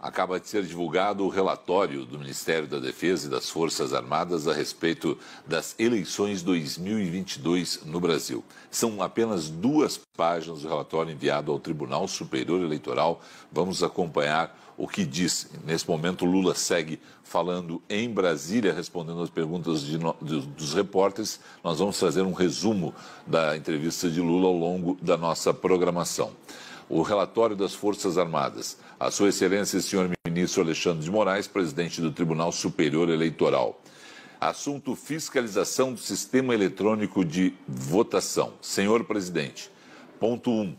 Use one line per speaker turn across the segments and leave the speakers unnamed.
acaba de ser divulgado o relatório do Ministério da Defesa e das Forças Armadas a respeito das eleições 2022 no Brasil. São apenas duas páginas do relatório enviado ao Tribunal Superior Eleitoral. Vamos acompanhar o que diz. Nesse momento, Lula segue falando em Brasília, respondendo às perguntas de, dos repórteres. Nós vamos fazer um resumo da entrevista de Lula ao longo da nossa programação o relatório das Forças Armadas. A Sua Excelência, senhor ministro Alexandre de Moraes, presidente do Tribunal Superior Eleitoral. Assunto fiscalização do sistema eletrônico de votação. Senhor presidente, ponto 1. Um,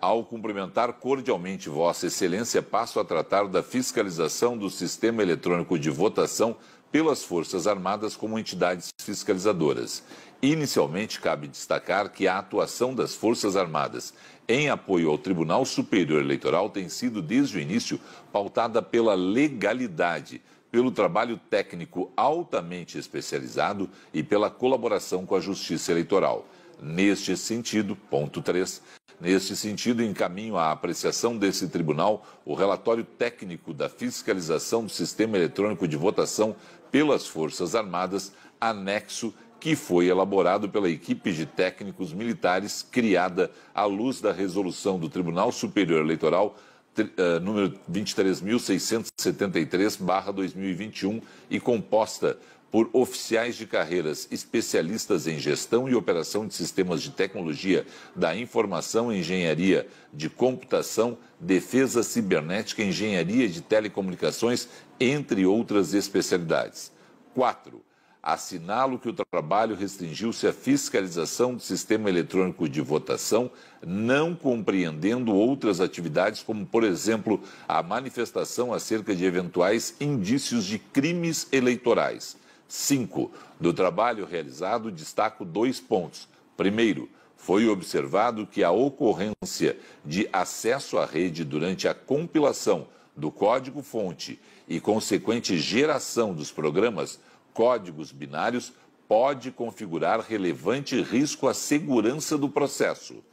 ao cumprimentar cordialmente Vossa Excelência, passo a tratar da fiscalização do sistema eletrônico de votação pelas Forças Armadas como entidades fiscalizadoras. Inicialmente, cabe destacar que a atuação das Forças Armadas em apoio ao Tribunal Superior Eleitoral tem sido, desde o início, pautada pela legalidade, pelo trabalho técnico altamente especializado e pela colaboração com a Justiça Eleitoral. Neste sentido, ponto 3, Neste sentido, encaminho à apreciação desse tribunal o relatório técnico da fiscalização do sistema eletrônico de votação pelas Forças Armadas, anexo que foi elaborado pela equipe de técnicos militares criada à luz da resolução do Tribunal Superior Eleitoral eh, número 23.673/2021 e composta por oficiais de carreiras, especialistas em gestão e operação de sistemas de tecnologia, da informação engenharia, de computação, defesa cibernética, engenharia de telecomunicações, entre outras especialidades. 4 assinalo que o trabalho restringiu-se à fiscalização do sistema eletrônico de votação, não compreendendo outras atividades, como, por exemplo, a manifestação acerca de eventuais indícios de crimes eleitorais. 5. Do trabalho realizado, destaco dois pontos. Primeiro, foi observado que a ocorrência de acesso à rede durante a compilação do código-fonte e consequente geração dos programas códigos binários pode configurar relevante risco à segurança do processo.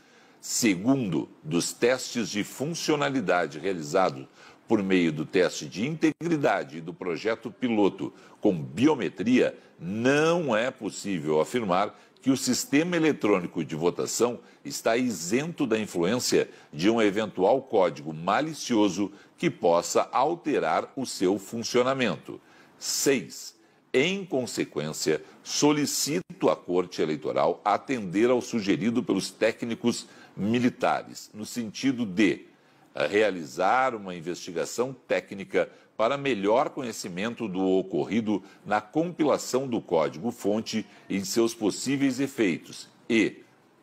Segundo, dos testes de funcionalidade realizados por meio do teste de integridade do projeto piloto com biometria, não é possível afirmar que o sistema eletrônico de votação está isento da influência de um eventual código malicioso que possa alterar o seu funcionamento. 6. Em consequência, solicito à Corte Eleitoral atender ao sugerido pelos técnicos militares, no sentido de eh, realizar uma investigação técnica para melhor conhecimento do ocorrido na compilação do código-fonte e seus possíveis efeitos e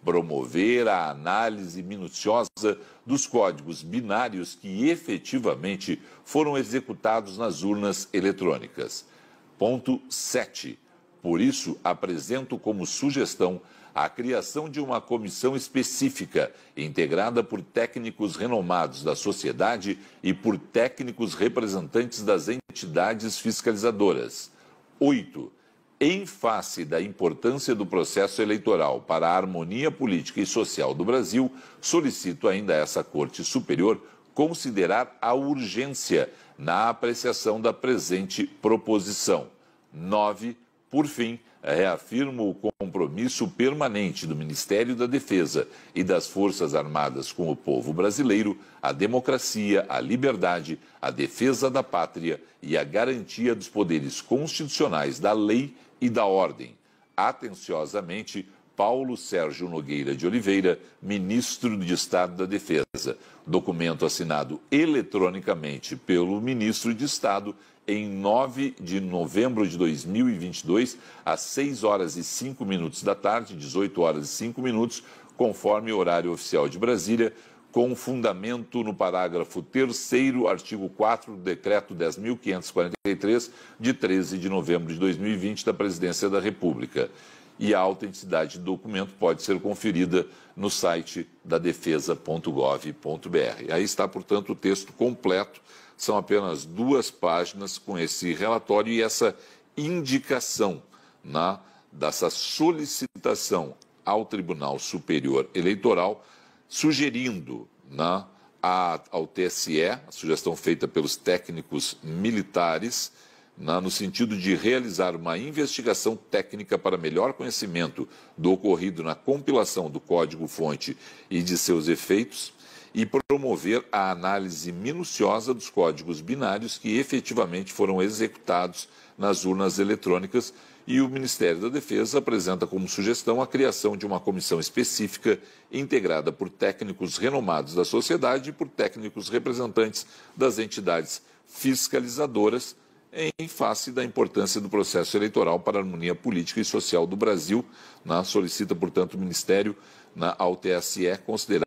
promover a análise minuciosa dos códigos binários que efetivamente foram executados nas urnas eletrônicas. Ponto 7. Por isso, apresento como sugestão a criação de uma comissão específica, integrada por técnicos renomados da sociedade e por técnicos representantes das entidades fiscalizadoras. 8. Em face da importância do processo eleitoral para a harmonia política e social do Brasil, solicito ainda a essa Corte Superior considerar a urgência na apreciação da presente proposição. 9. Por fim, reafirmo o compromisso permanente do Ministério da Defesa e das Forças Armadas com o povo brasileiro, a democracia, a liberdade, a defesa da pátria e a garantia dos poderes constitucionais da lei e da ordem. Atenciosamente, Paulo Sérgio Nogueira de Oliveira, ministro de Estado da Defesa. Documento assinado eletronicamente pelo ministro de Estado em 9 de novembro de 2022, às 6 horas e 5 minutos da tarde, 18 horas e 5 minutos, conforme o horário oficial de Brasília, com fundamento no parágrafo 3 artigo 4 do decreto 10543 de 13 de novembro de 2020 da Presidência da República e a autenticidade do documento pode ser conferida no site da defesa.gov.br. Aí está, portanto, o texto completo. São apenas duas páginas com esse relatório e essa indicação na, né, dessa solicitação ao Tribunal Superior Eleitoral, sugerindo na, né, a, ao TSE, a sugestão feita pelos técnicos militares, na, no sentido de realizar uma investigação técnica para melhor conhecimento do ocorrido na compilação do código-fonte e de seus efeitos, e promover a análise minuciosa dos códigos binários que efetivamente foram executados nas urnas eletrônicas. E o Ministério da Defesa apresenta como sugestão a criação de uma comissão específica integrada por técnicos renomados da sociedade e por técnicos representantes das entidades fiscalizadoras em face da importância do processo eleitoral para a harmonia política e social do Brasil. Na, solicita, portanto, o Ministério na, ao TSE considerar.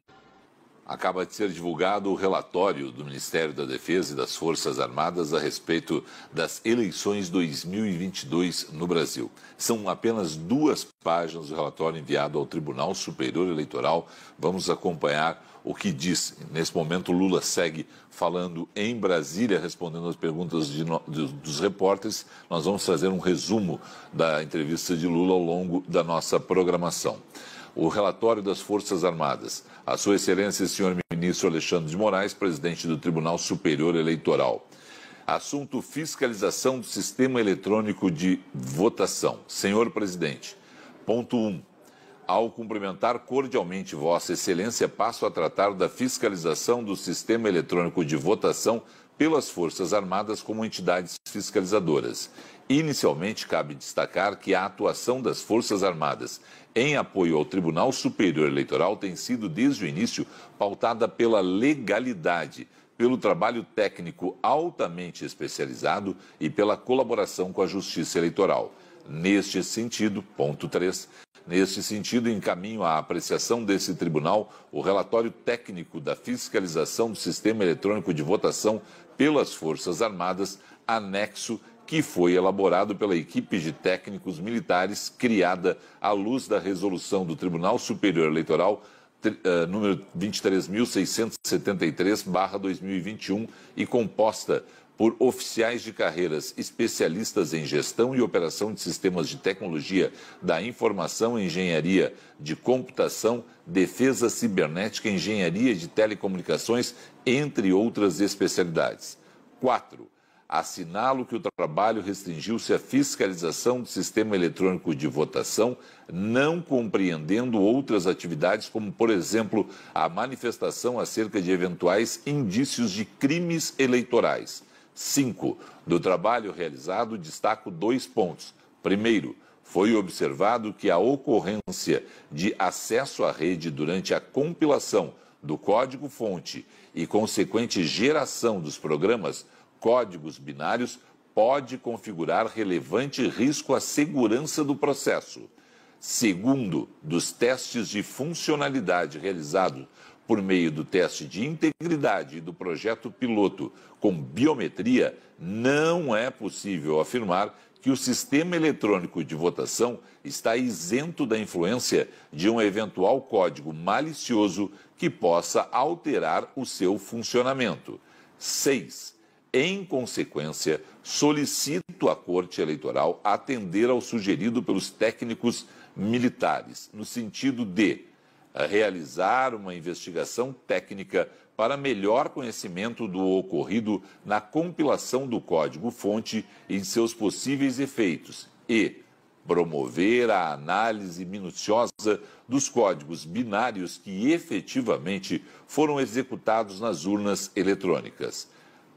Acaba de ser divulgado o relatório do Ministério da Defesa e das Forças Armadas a respeito das eleições 2022 no Brasil. São apenas duas páginas do relatório enviado ao Tribunal Superior Eleitoral. Vamos acompanhar o que diz Nesse momento, Lula segue falando em Brasília, respondendo às perguntas de, de, dos repórteres. Nós vamos fazer um resumo da entrevista de Lula ao longo da nossa programação. O relatório das Forças Armadas. A Sua Excelência, senhor ministro Alexandre de Moraes, presidente do Tribunal Superior Eleitoral. Assunto fiscalização do sistema eletrônico de votação. Senhor presidente, ponto 1. Um, ao cumprimentar cordialmente Vossa Excelência, passo a tratar da fiscalização do sistema eletrônico de votação pelas Forças Armadas como entidades fiscalizadoras. Inicialmente, cabe destacar que a atuação das Forças Armadas em apoio ao Tribunal Superior Eleitoral tem sido, desde o início, pautada pela legalidade, pelo trabalho técnico altamente especializado e pela colaboração com a Justiça Eleitoral. Neste sentido, ponto 3, Neste sentido, encaminho à apreciação desse tribunal o relatório técnico da fiscalização do sistema eletrônico de votação pelas Forças Armadas, anexo que foi elaborado pela equipe de técnicos militares criada à luz da resolução do Tribunal Superior Eleitoral eh, número 23.673/2021 e composta por oficiais de carreiras especialistas em gestão e operação de sistemas de tecnologia da informação, engenharia de computação, defesa cibernética, engenharia de telecomunicações, entre outras especialidades. 4. Assinalo que o trabalho restringiu-se à fiscalização do sistema eletrônico de votação, não compreendendo outras atividades, como, por exemplo, a manifestação acerca de eventuais indícios de crimes eleitorais. 5. Do trabalho realizado, destaco dois pontos. Primeiro, foi observado que a ocorrência de acesso à rede durante a compilação do código-fonte e consequente geração dos programas códigos binários pode configurar relevante risco à segurança do processo. Segundo, dos testes de funcionalidade realizados por meio do teste de integridade do projeto piloto com biometria, não é possível afirmar que o sistema eletrônico de votação está isento da influência de um eventual código malicioso que possa alterar o seu funcionamento. 6. Em consequência, solicito à Corte Eleitoral atender ao sugerido pelos técnicos militares, no sentido de realizar uma investigação técnica para melhor conhecimento do ocorrido na compilação do código-fonte e de seus possíveis efeitos e promover a análise minuciosa dos códigos binários que efetivamente foram executados nas urnas eletrônicas.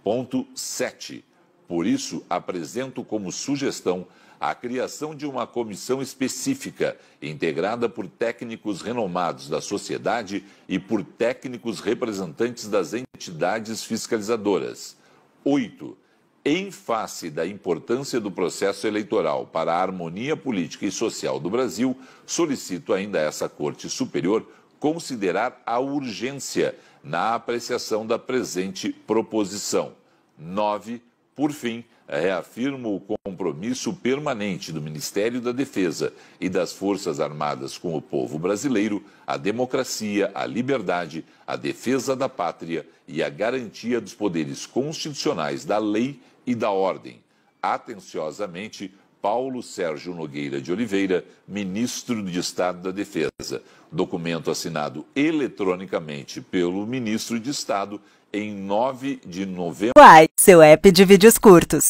Ponto 7. Por isso, apresento como sugestão a criação de uma comissão específica, integrada por técnicos renomados da sociedade e por técnicos representantes das entidades fiscalizadoras. 8. Em face da importância do processo eleitoral para a harmonia política e social do Brasil, solicito ainda a essa Corte Superior considerar a urgência na apreciação da presente proposição. 9. Por fim, é, reafirmo o compromisso permanente do Ministério da Defesa e das Forças Armadas com o povo brasileiro, a democracia, a liberdade, a defesa da pátria e a garantia dos poderes constitucionais da lei e da ordem. Atenciosamente, Paulo Sérgio Nogueira de Oliveira, ministro de Estado da Defesa. Documento assinado eletronicamente pelo ministro de Estado em 9 de novembro. Uai, seu app de vídeos curtos.